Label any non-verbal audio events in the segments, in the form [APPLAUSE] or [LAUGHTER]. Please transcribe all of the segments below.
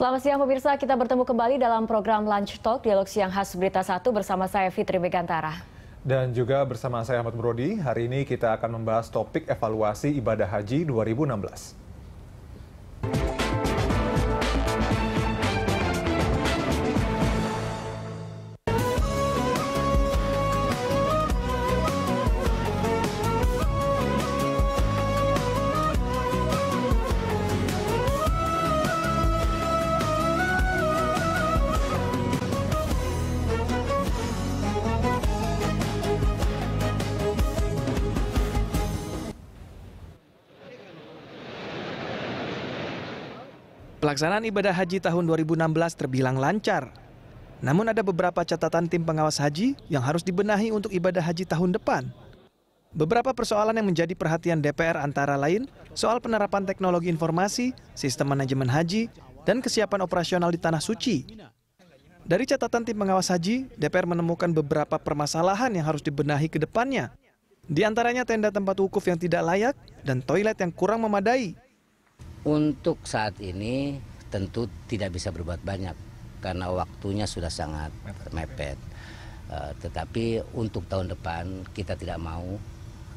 Selamat siang pemirsa, kita bertemu kembali dalam program Lunch Talk, dialog siang khas Berita 1 bersama saya Fitri Megantara. Dan juga bersama saya Ahmad Brodi, hari ini kita akan membahas topik evaluasi ibadah haji 2016. Pelaksanaan ibadah haji tahun 2016 terbilang lancar. Namun ada beberapa catatan tim pengawas haji yang harus dibenahi untuk ibadah haji tahun depan. Beberapa persoalan yang menjadi perhatian DPR antara lain soal penerapan teknologi informasi, sistem manajemen haji, dan kesiapan operasional di tanah suci. Dari catatan tim pengawas haji, DPR menemukan beberapa permasalahan yang harus dibenahi ke depannya. Di antaranya tenda tempat wukuf yang tidak layak dan toilet yang kurang memadai. Untuk saat ini tentu tidak bisa berbuat banyak karena waktunya sudah sangat mepet. Uh, tetapi untuk tahun depan kita tidak mau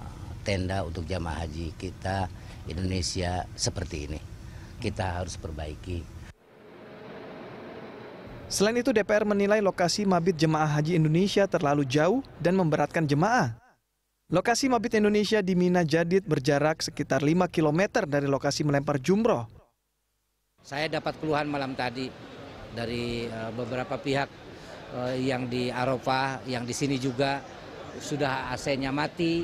uh, tenda untuk jamaah haji kita Indonesia seperti ini. Kita harus perbaiki. Selain itu DPR menilai lokasi mabit jemaah haji Indonesia terlalu jauh dan memberatkan jemaah. Lokasi mabit Indonesia di Mina Jadid berjarak sekitar 5 km dari lokasi melempar jumroh. Saya dapat keluhan malam tadi dari eh, beberapa pihak eh, yang di Arafah, yang di sini juga sudah AC-nya mati,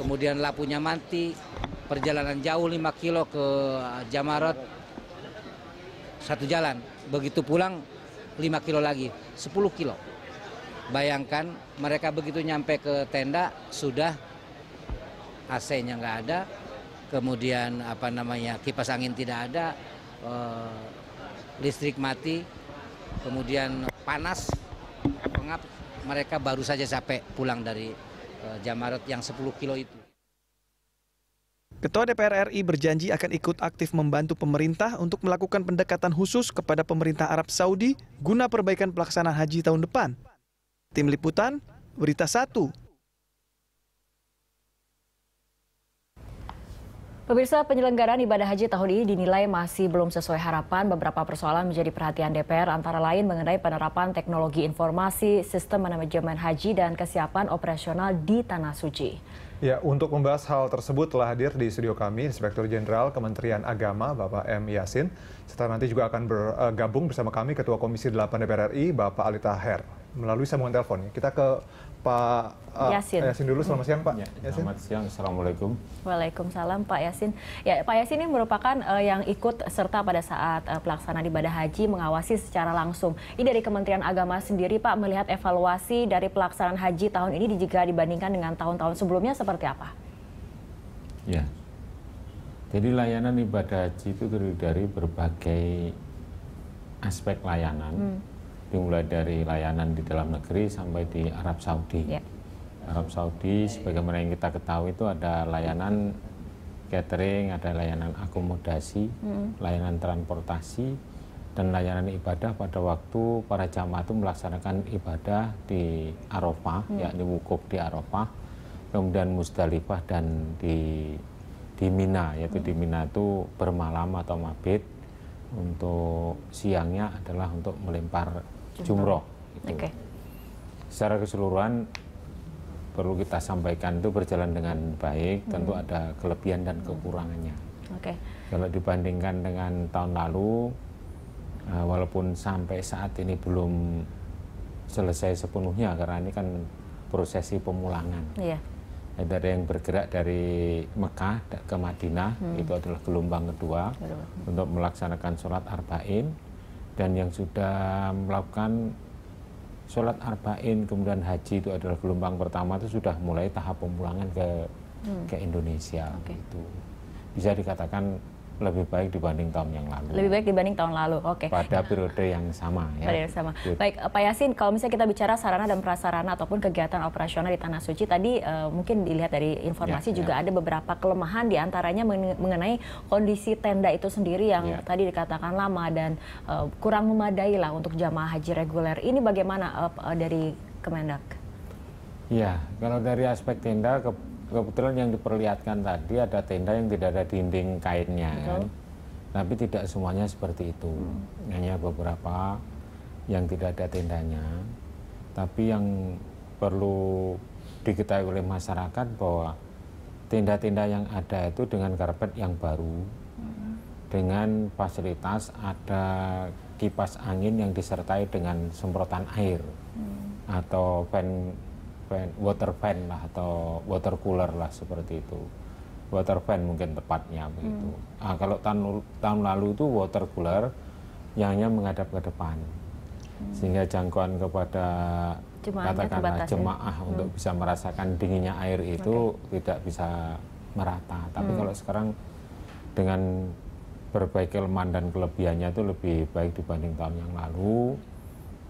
kemudian lampunya mati, perjalanan jauh 5 kilo ke Jamarot satu jalan, begitu pulang 5 kilo lagi, 10 kilo. Bayangkan mereka begitu nyampe ke tenda sudah AC-nya nggak ada, kemudian apa namanya kipas angin tidak ada, eh, listrik mati, kemudian panas, pengap, mereka baru saja capek pulang dari eh, Jamarat yang 10 kilo itu. Ketua DPR RI berjanji akan ikut aktif membantu pemerintah untuk melakukan pendekatan khusus kepada pemerintah Arab Saudi guna perbaikan pelaksanaan haji tahun depan. Tim Liputan, Berita 1, Pemirsa penyelenggaraan ibadah haji tahun ini dinilai masih belum sesuai harapan. Beberapa persoalan menjadi perhatian DPR antara lain mengenai penerapan teknologi informasi, sistem manajemen haji, dan kesiapan operasional di Tanah Suci. Ya, untuk membahas hal tersebut telah hadir di studio kami Inspektur Jenderal Kementerian Agama Bapak M. Yasin, serta nanti juga akan bergabung eh, bersama kami Ketua Komisi 8 DPR RI Bapak Ali Taher melalui sambungan telepon. Kita ke Pak uh, Yasin. Yasin dulu, selamat siang Pak. Ya, Yasin. Selamat siang, Assalamualaikum. Waalaikumsalam Pak Yasin. Ya, Pak Yasin ini merupakan uh, yang ikut serta pada saat uh, eh, pelaksanaan ibadah haji mengawasi secara langsung. Ini dari Kementerian Agama sendiri Pak melihat evaluasi dari pelaksanaan haji tahun ini jika dibandingkan dengan tahun-tahun sebelumnya seperti apa? Ya, jadi layanan ibadah haji itu terdiri dari berbagai aspek layanan. Hmm mulai dari layanan di dalam negeri sampai di Arab Saudi. Ya. Arab Saudi sebagaimana yang kita ketahui itu ada layanan catering, ada layanan akomodasi, hmm. layanan transportasi dan layanan ibadah pada waktu para jamaah itu melaksanakan ibadah di Arafah, hmm. yakni wukuf di Arafah, kemudian Musdalifah dan di di Mina, yaitu hmm. di Mina itu bermalam atau mabit untuk siangnya adalah untuk melempar jumroh. Gitu. Oke. Okay. Secara keseluruhan perlu kita sampaikan itu berjalan dengan baik, hmm. tentu ada kelebihan dan kekurangannya. Oke. Okay. Kalau dibandingkan dengan tahun lalu, eh, walaupun sampai saat ini belum selesai sepenuhnya karena ini kan prosesi pemulangan. Iya. Yeah. ada yang bergerak dari Mekah ke Madinah, hmm. itu adalah gelombang kedua Aduh. untuk melaksanakan sholat arba'in dan yang sudah melakukan sholat arba'in kemudian haji itu adalah gelombang pertama itu sudah mulai tahap pemulangan ke hmm. ke Indonesia okay. itu bisa dikatakan lebih baik dibanding tahun yang lalu. Lebih baik dibanding tahun lalu, oke. Okay. Pada periode yang sama. Ya. Pada yang sama. Good. Baik, Pak Yasin, kalau misalnya kita bicara sarana dan prasarana ataupun kegiatan operasional di Tanah Suci, tadi uh, mungkin dilihat dari informasi ya, juga ya. ada beberapa kelemahan diantaranya mengenai kondisi tenda itu sendiri yang ya. tadi dikatakan lama dan uh, kurang memadai lah untuk jamaah haji reguler. Ini bagaimana uh, dari Kemendak? Ya, kalau dari aspek tenda kebetulan yang diperlihatkan tadi ada tenda yang tidak ada dinding kainnya kan? Betul. kan. Tapi tidak semuanya seperti itu. Hmm. Hanya beberapa yang tidak ada tendanya. Tapi yang perlu diketahui oleh masyarakat bahwa tenda-tenda yang ada itu dengan karpet yang baru. Hmm. Dengan fasilitas ada kipas angin yang disertai dengan semprotan air hmm. atau fan fan, water fan lah atau water cooler lah seperti itu. Water fan mungkin tepatnya begitu. Hmm. Ah kalau tahun tahun lalu itu water cooler yang hanya menghadap ke depan. Hmm. Sehingga jangkauan kepada Jemaahnya katakanlah terbatas, ya? jemaah ya? untuk hmm. bisa merasakan dinginnya air itu okay. tidak bisa merata. Tapi hmm. kalau sekarang dengan berbagai kelemahan dan kelebihannya itu lebih baik dibanding tahun yang lalu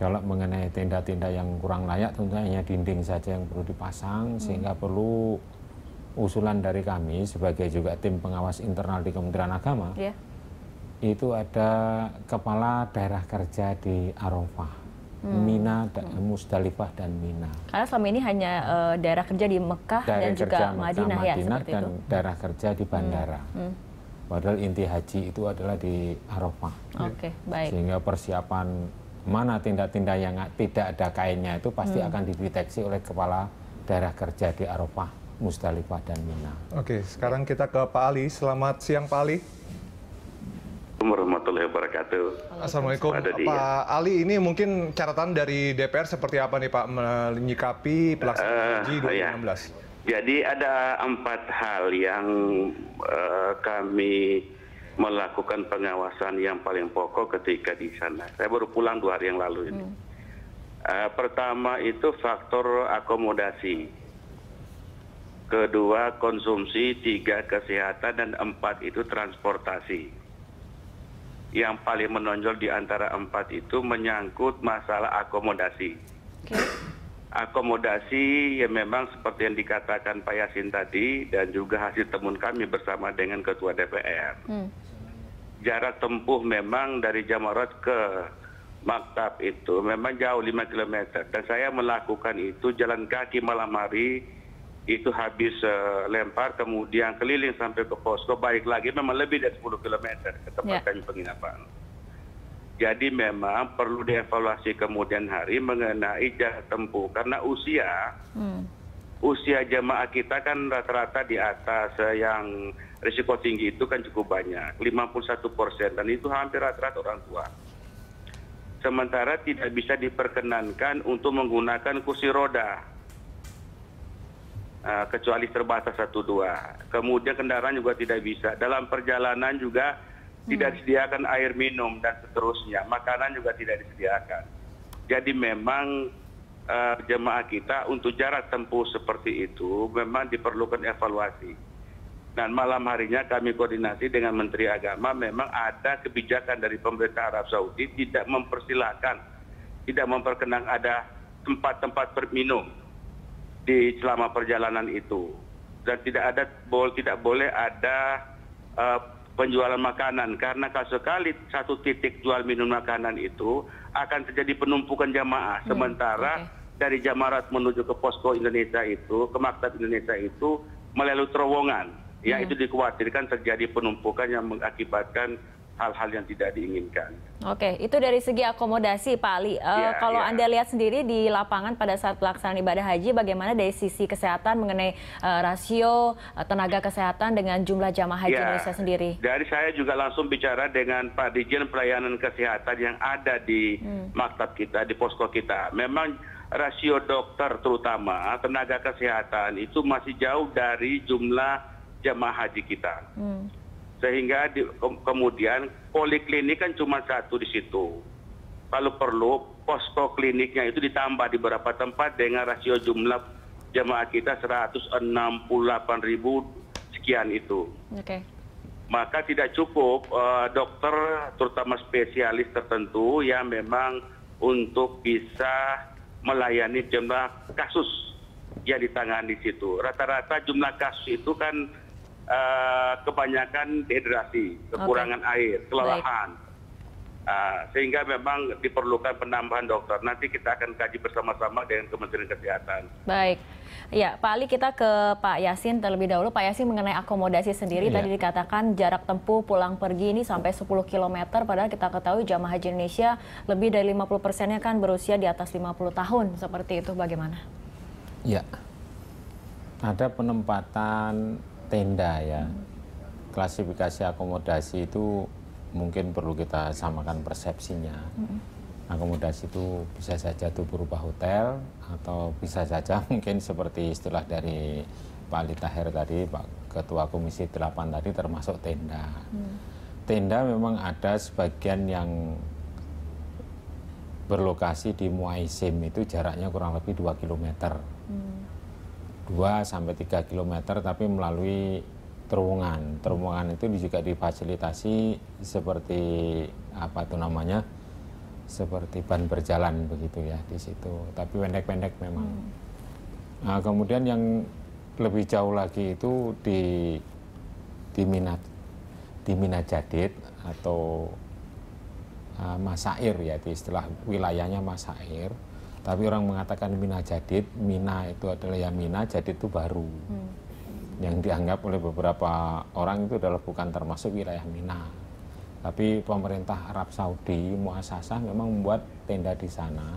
kalau mengenai tenda-tenda yang kurang layak tentunya hanya dinding saja yang perlu dipasang hmm. sehingga perlu usulan dari kami sebagai juga tim pengawas internal di Kementerian Agama yeah. itu ada kepala daerah kerja di Arafah. Hmm. Mina, hmm. Musdalifah dan Mina. Karena selama ini hanya uh, daerah kerja di Mekah daerah dan juga Mekah, Madinah, ya, Madinah ya dan itu. daerah kerja di hmm. bandara. Hmm. Hmm. Padahal inti haji itu adalah di Arafah. Oke, okay, baik. Sehingga persiapan mana tindak-tindak yang tidak ada kainnya itu pasti hmm. akan dideteksi oleh kepala daerah kerja di Arafah, Musdalifah dan Mina. Oke, sekarang kita ke Pak Ali. Selamat siang Pak Ali. Assalamualaikum warahmatullahi wabarakatuh. Assalamualaikum Pak Ali. Ini mungkin catatan dari DPR seperti apa nih Pak menyikapi pelaksanaan uh, 2016? Ya. Jadi ada empat hal yang uh, kami melakukan pengawasan yang paling pokok ketika di sana. Saya baru pulang dua hari yang lalu ini. Hmm. Uh, pertama itu faktor akomodasi, kedua konsumsi, tiga kesehatan dan empat itu transportasi. Yang paling menonjol di antara empat itu menyangkut masalah akomodasi. Okay akomodasi ya memang seperti yang dikatakan Pak Yasin tadi dan juga hasil temuan kami bersama dengan Ketua DPR. Hmm. Jarak tempuh memang dari Jamarat ke Maktab itu memang jauh lima km dan saya melakukan itu jalan kaki malam hari itu habis eh, lempar kemudian keliling sampai ke posko baik lagi memang lebih dari sepuluh km ke tempat ya. kami penginapan jadi memang perlu dievaluasi kemudian hari mengenai jarak tempuh karena usia hmm. usia jemaah kita kan rata-rata di atas eh, yang risiko tinggi itu kan cukup banyak 51 persen dan itu hampir rata-rata orang tua sementara tidak bisa diperkenankan untuk menggunakan kursi roda ah, kecuali terbatas satu dua kemudian kendaraan juga tidak bisa dalam perjalanan juga tidak hmm. disediakan air minum dan seterusnya, makanan juga tidak disediakan. Jadi memang uh, jemaah kita untuk jarak tempuh seperti itu memang diperlukan evaluasi. Dan malam harinya kami koordinasi dengan Menteri Agama memang ada kebijakan dari pemerintah Arab Saudi tidak mempersilahkan, tidak memperkenang ada tempat-tempat berminum di selama perjalanan itu dan tidak ada tidak boleh ada uh, penjualan makanan karena kalau sekali satu titik jual minum makanan itu akan terjadi penumpukan jamaah ya, sementara dari Jamarat menuju ke posko Indonesia itu ke maktab Indonesia itu melalui terowongan ya hmm. itu dikhawatirkan terjadi penumpukan yang mengakibatkan hal-hal yang tidak diinginkan. Oke, itu dari segi akomodasi Pak Ali. Ya, kalau ya. Anda lihat sendiri di lapangan pada saat pelaksanaan ibadah haji, bagaimana dari sisi kesehatan mengenai uh, rasio uh, tenaga kesehatan dengan jumlah jamaah haji ya. Indonesia sendiri? Dari saya juga langsung bicara dengan Pak Dijen Pelayanan Kesehatan yang ada di hmm. maktab kita, di posko kita. Memang rasio dokter terutama tenaga kesehatan itu masih jauh dari jumlah jamaah haji kita. Hmm sehingga di, kemudian poliklinik kan cuma satu di situ. Kalau perlu posko kliniknya itu ditambah di beberapa tempat dengan rasio jumlah jemaah kita 168 ribu sekian itu. Okay. Maka tidak cukup uh, dokter terutama spesialis tertentu yang memang untuk bisa melayani jumlah kasus yang ditangani di situ. Rata-rata jumlah kasus itu kan Eh, kebanyakan dehidrasi, kekurangan air, kelelahan. Uh, sehingga memang diperlukan penambahan dokter. Nanti kita akan kaji bersama-sama dengan Kementerian Kesehatan. Baik. Ya, Pak Ali kita ke Pak Yasin terlebih dahulu. Pak Yasin mengenai akomodasi sendiri ya. tadi dikatakan jarak tempuh pulang pergi ini sampai 10 km padahal kita ketahui jamaah haji Indonesia lebih dari 50 persennya kan berusia di atas 50 tahun. Seperti itu bagaimana? Ya. Ada penempatan tenda ya. Klasifikasi akomodasi itu mungkin perlu kita samakan persepsinya. Akomodasi itu bisa saja itu berupa hotel atau bisa saja [LAUGHS] mungkin seperti istilah dari Pak Ali Tahir tadi, Pak Ketua Komisi 8 tadi termasuk tenda. Hmm. Tenda memang ada sebagian yang berlokasi di Muaisim itu jaraknya kurang lebih 2 km. 2 sampai 3 km tapi melalui terowongan. Terowongan itu juga difasilitasi seperti apa tuh namanya? seperti ban berjalan begitu ya di situ. Tapi pendek-pendek memang. Hmm. Nah, kemudian yang lebih jauh lagi itu di di Minat di Jadid atau uh, Masair ya di istilah wilayahnya Masair tapi orang mengatakan mina jadid, mina itu adalah ya mina, jadid itu baru. Hmm. Yang dianggap oleh beberapa orang itu adalah bukan termasuk wilayah mina. Tapi pemerintah Arab Saudi, muasasah memang membuat tenda di sana.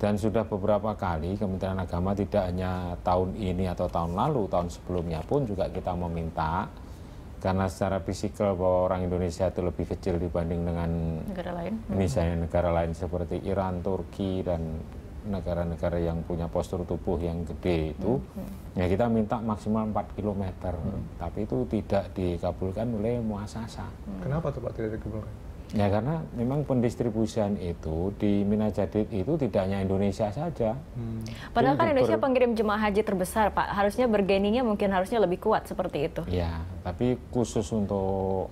Dan sudah beberapa kali Kementerian Agama tidak hanya tahun ini atau tahun lalu, tahun sebelumnya pun juga kita meminta karena secara fisikal bahwa orang Indonesia itu lebih kecil dibanding dengan negara lain. Misalnya negara lain seperti Iran, Turki dan negara-negara yang punya postur tubuh yang gede itu hmm. ya kita minta maksimal 4 km hmm. tapi itu tidak dikabulkan oleh muasasa hmm. kenapa tuh Pak tidak dikabulkan Ya karena memang pendistribusian itu di Minajadid itu tidak hanya Indonesia saja. Hmm. Padahal kan Indonesia ber... pengirim jemaah haji terbesar Pak, harusnya bergeningnya mungkin harusnya lebih kuat seperti itu. Ya, tapi khusus untuk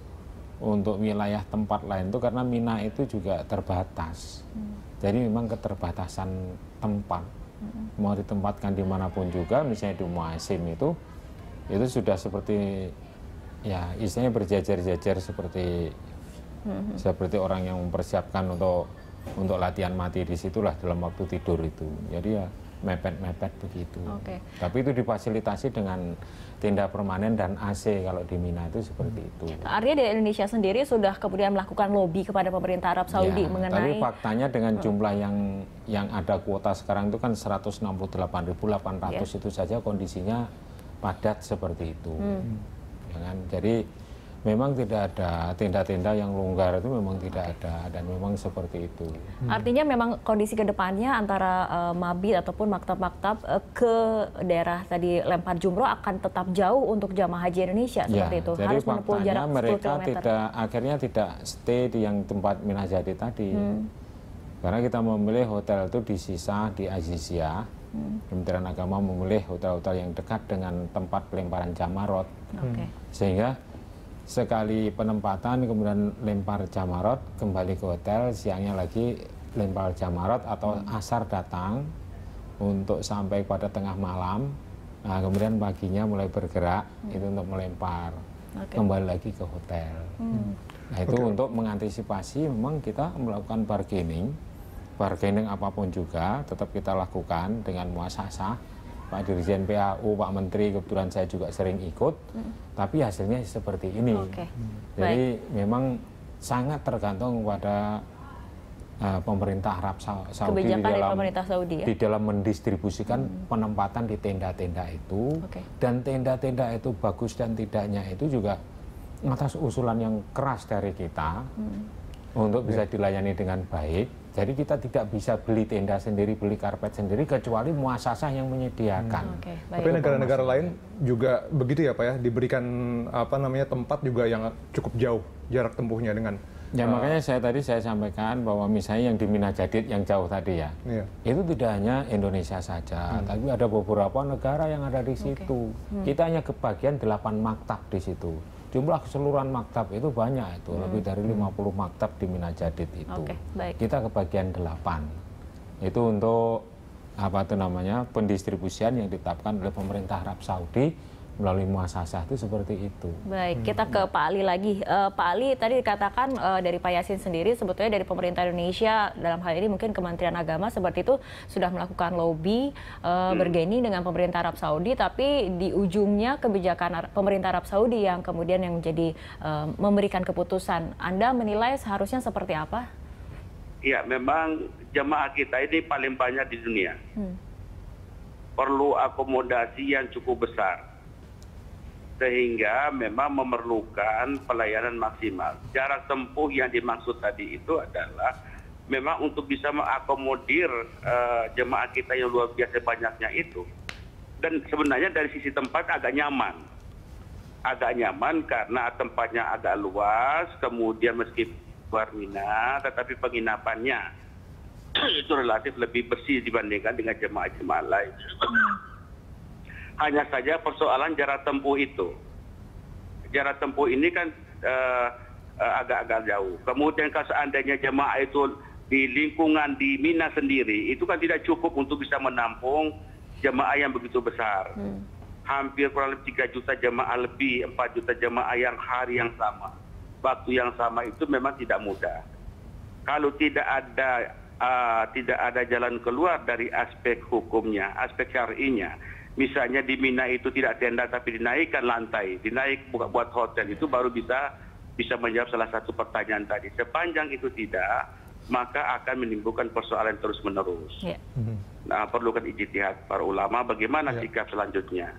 untuk wilayah tempat lain itu karena Mina itu juga terbatas. Hmm. Jadi memang keterbatasan tempat. Hmm. Mau ditempatkan dimanapun juga, misalnya di Muasim itu, itu sudah seperti ya istilahnya berjajar-jajar seperti hmm. seperti orang yang mempersiapkan untuk untuk latihan mati di situlah dalam waktu tidur itu jadi ya mepet-mepet begitu. Okay. Tapi itu difasilitasi dengan tenda permanen dan AC kalau di Mina itu seperti itu. Artinya di Indonesia sendiri sudah kemudian melakukan lobby kepada pemerintah Arab ya, Saudi ya, mengenai Tapi faktanya dengan mm. jumlah yang yang ada kuota sekarang itu kan 168.800 yeah. Iya. itu saja kondisinya padat seperti itu. Hmm. Ya kan? Jadi memang tidak ada tenda-tenda yang longgar itu memang tidak ada dan memang seperti itu. Hmm. Artinya memang kondisi kedepannya antara uh, eh, Mabit ataupun maktab-maktab uh, ke daerah tadi lempar jumroh akan tetap jauh untuk jamaah haji Indonesia ya, seperti itu. Jadi Harus menempuh jarak mereka tidak akhirnya tidak stay di yang tempat minah Jadi tadi. Hmm. Karena kita memilih hotel itu di sisa di Azizia, hmm. Kementerian Agama memilih hotel-hotel yang dekat dengan tempat pelemparan jamarot, okay. sehingga sekali penempatan kemudian lempar jamarot kembali ke hotel siangnya lagi lempar jamarot atau hmm. asar datang untuk sampai pada tengah malam nah, kemudian paginya mulai bergerak hmm. itu untuk melempar okay. kembali lagi ke hotel hmm. nah itu okay. untuk mengantisipasi memang kita melakukan bargaining bargaining apapun juga tetap kita lakukan dengan muasasah Pak Dirjen PAU, Pak Menteri, kebetulan saya juga sering ikut, hmm. tapi hasilnya seperti ini. Okay. Jadi Baik. memang sangat tergantung kepada uh, pemerintah Arab Saudi di dalam pemerintah Saudi ya? di dalam mendistribusikan hmm. penempatan di tenda-tenda itu okay. dan tenda-tenda itu bagus dan tidaknya itu juga atas usulan yang keras dari kita hmm. untuk bisa iya. dilayani dengan baik jadi kita tidak bisa beli tenda sendiri, beli karpet sendiri, kecuali muasasah yang menyediakan. Hmm, okay, baik. Tapi negara-negara lain juga begitu ya Pak ya, diberikan apa namanya tempat juga yang cukup jauh jarak tempuhnya dengan. Ya uh, makanya saya tadi saya sampaikan bahwa misalnya yang di Mina yang jauh tadi ya, iya. itu tidak hanya Indonesia saja, hmm. tapi ada beberapa negara yang ada di situ. Okay. Hmm. Kita hanya kebagian delapan maktab di situ jumlah keseluruhan maktab itu banyak itu hmm. lebih dari 50 maktab di Minajadid itu. Okay, baik. Kita ke bagian 8. Itu untuk apa itu namanya pendistribusian yang ditetapkan oleh pemerintah Arab Saudi melalui muasasah itu seperti itu. Baik, hmm. kita ke Pak Ali lagi. Uh, Pak Ali tadi dikatakan uh, dari Pak Yasin sendiri sebetulnya dari pemerintah Indonesia dalam hal ini mungkin Kementerian Agama seperti itu sudah melakukan lobby uh, hmm. dengan pemerintah Arab Saudi tapi di ujungnya kebijakan Ar pemerintah Arab Saudi yang kemudian yang menjadi uh, memberikan keputusan. Anda menilai seharusnya seperti apa? Ya, memang jemaah kita ini paling banyak di dunia. Hmm. Perlu akomodasi yang cukup besar sehingga memang memerlukan pelayanan maksimal jarak tempuh yang dimaksud tadi itu adalah memang untuk bisa mengakomodir uh, jemaah kita yang luar biasa banyaknya itu dan sebenarnya dari sisi tempat agak nyaman agak nyaman karena tempatnya agak luas kemudian meskipun luar Mina tetapi penginapannya [CLEARS THROAT] itu relatif lebih bersih dibandingkan dengan jemaah-jemaah lain hmm hanya saja persoalan jarak tempuh itu jarak tempuh ini kan eh, eh, agak-agak jauh kemudian kalau seandainya jemaah itu di lingkungan di Mina sendiri itu kan tidak cukup untuk bisa menampung jemaah yang begitu besar hmm. hampir kurang lebih 3 juta jemaah lebih 4 juta jemaah yang hari yang sama waktu yang sama itu memang tidak mudah kalau tidak ada uh, tidak ada jalan keluar dari aspek hukumnya, aspek syar'inya, misalnya di Mina itu tidak tenda tapi dinaikkan lantai, dinaik buat hotel itu baru bisa bisa menjawab salah satu pertanyaan tadi. Sepanjang itu tidak, maka akan menimbulkan persoalan terus menerus. Yeah. Mm-hmm. Nah, perlukan ijtihad para ulama bagaimana ya. sikap selanjutnya.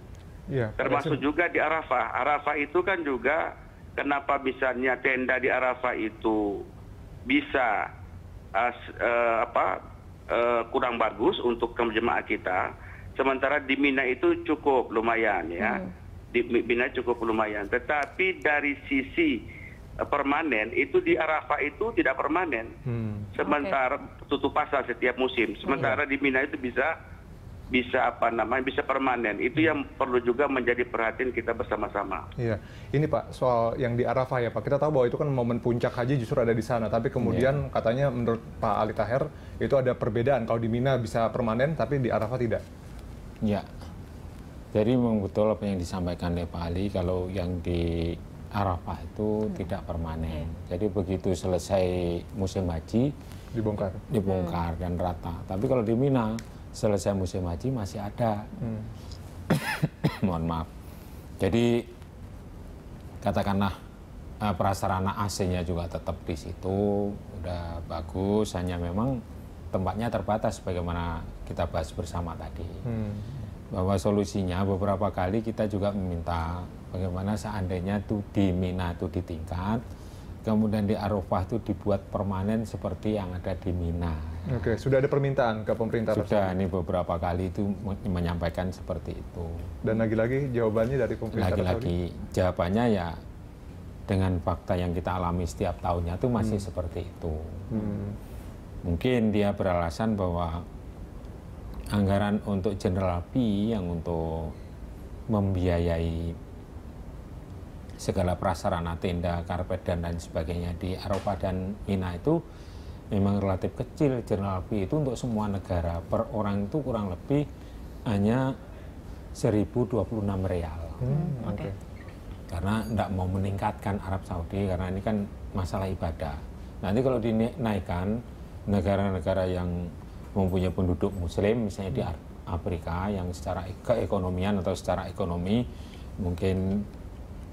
Ya. Termasuk juga di Arafah. Arafah itu kan juga kenapa misalnya tenda di Arafah itu bisa uh, uh, apa uh, kurang bagus untuk jemaah kita sementara di Mina itu cukup lumayan ya. Hmm. Di Mina cukup lumayan. Tetapi dari sisi eh, permanen itu di Arafah itu tidak permanen. Hmm. Sementara tutup pasar setiap musim. Sementara iya. di Mina itu bisa bisa apa namanya bisa permanen. Itu yang perlu juga menjadi perhatian kita bersama-sama. Iya. Ini Pak, soal yang di Arafah ya Pak. Kita tahu bahwa itu kan momen puncak haji justru ada di sana, tapi kemudian yeah. katanya menurut Pak Ali Taher itu ada perbedaan kalau di Mina bisa permanen tapi di Arafah tidak. Ya, jadi memang betul apa yang disampaikan oleh Pak Ali kalau yang di Arafah itu hmm. tidak permanen. Hmm. Jadi begitu selesai musim haji dibongkar, dibongkar hmm. dan rata. Tapi kalau di Mina selesai musim haji masih ada. Hmm. [COUGHS] Mohon maaf. Jadi katakanlah eh, prasarana AC-nya juga tetap di situ, udah bagus. Hanya memang tempatnya terbatas bagaimana kita bahas bersama tadi. Hmm. Bahwa solusinya beberapa kali kita juga meminta bagaimana seandainya itu di Mina itu tingkat kemudian di Arafah itu dibuat permanen seperti yang ada di Mina. Oke, sudah ada permintaan ke pemerintah. Sudah, ini beberapa kali itu menyampaikan seperti itu. Dan lagi-lagi jawabannya dari pemerintah. Lagi-lagi jawabannya ya dengan fakta yang kita alami setiap tahunnya itu masih hmm. seperti itu. Hmm. Mungkin dia beralasan bahwa anggaran untuk General P yang untuk membiayai segala prasarana tenda, karpet dan lain sebagainya di Eropa dan Mina itu memang relatif kecil General P itu untuk semua negara per orang itu kurang lebih hanya 1026 real. Hmm, okay. Karena tidak mau meningkatkan Arab Saudi karena ini kan masalah ibadah. Nanti kalau dinaikkan negara-negara yang mempunyai penduduk muslim misalnya di Afrika yang secara keekonomian atau secara ekonomi mungkin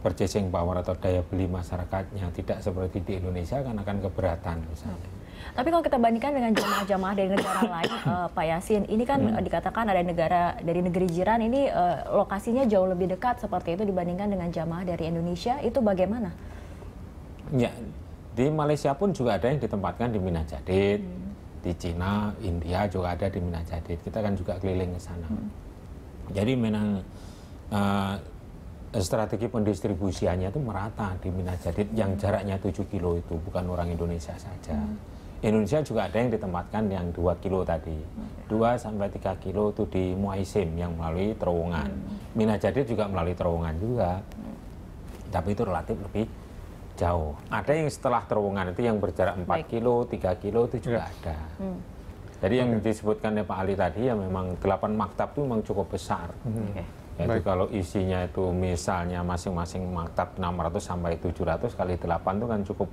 purchasing power atau daya beli masyarakatnya tidak seperti di Indonesia kan akan keberatan misalnya. Hmm. Tapi kalau kita bandingkan dengan jamaah-jamaah dari negara lain, uh, Pak Yasin, ini kan hmm. dikatakan ada negara dari negeri jiran ini uh, lokasinya jauh lebih dekat seperti itu dibandingkan dengan jamaah dari Indonesia. Itu bagaimana? Ya, di Malaysia pun juga ada yang ditempatkan di Minah Jadid, hmm. di Cina, India juga ada di Minah Jadid. Kita kan juga keliling ke sana. Hmm. Jadi memang uh, strategi pendistribusiannya itu merata di Minah Jadid hmm. yang jaraknya 7 kilo itu bukan orang Indonesia saja. Hmm. Indonesia juga ada yang ditempatkan yang 2 kilo tadi. 2 hmm. sampai 3 kilo itu di Muaisim yang melalui terowongan. Hmm. juga melalui terowongan juga. Hmm. Tapi itu relatif lebih jauh. Ada yang setelah terowongan itu yang berjarak 4 Baik. kilo, 3 kilo itu juga ya. ada. Hmm. Jadi yang disebutkan ya Pak Ali tadi ya memang delapan maktab itu memang cukup besar. Hmm. Okay. Jadi Baik. kalau isinya itu misalnya masing-masing maktab 600 sampai 700 kali 8 itu kan cukup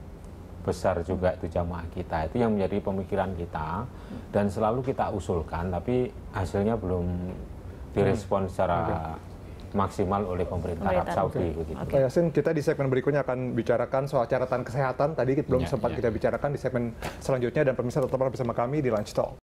besar juga itu jamaah kita. Itu yang menjadi pemikiran kita hmm. dan selalu kita usulkan tapi hasilnya belum direspon hmm. secara maksimal oleh pemerintah Arab Saudi. Begitu. Okay. Yasin, kita di segmen berikutnya akan bicarakan soal catatan kesehatan. Tadi belum yeah, sempat yeah. kita bicarakan di segmen selanjutnya dan pemirsa tetap bersama kami di Lunch Talk.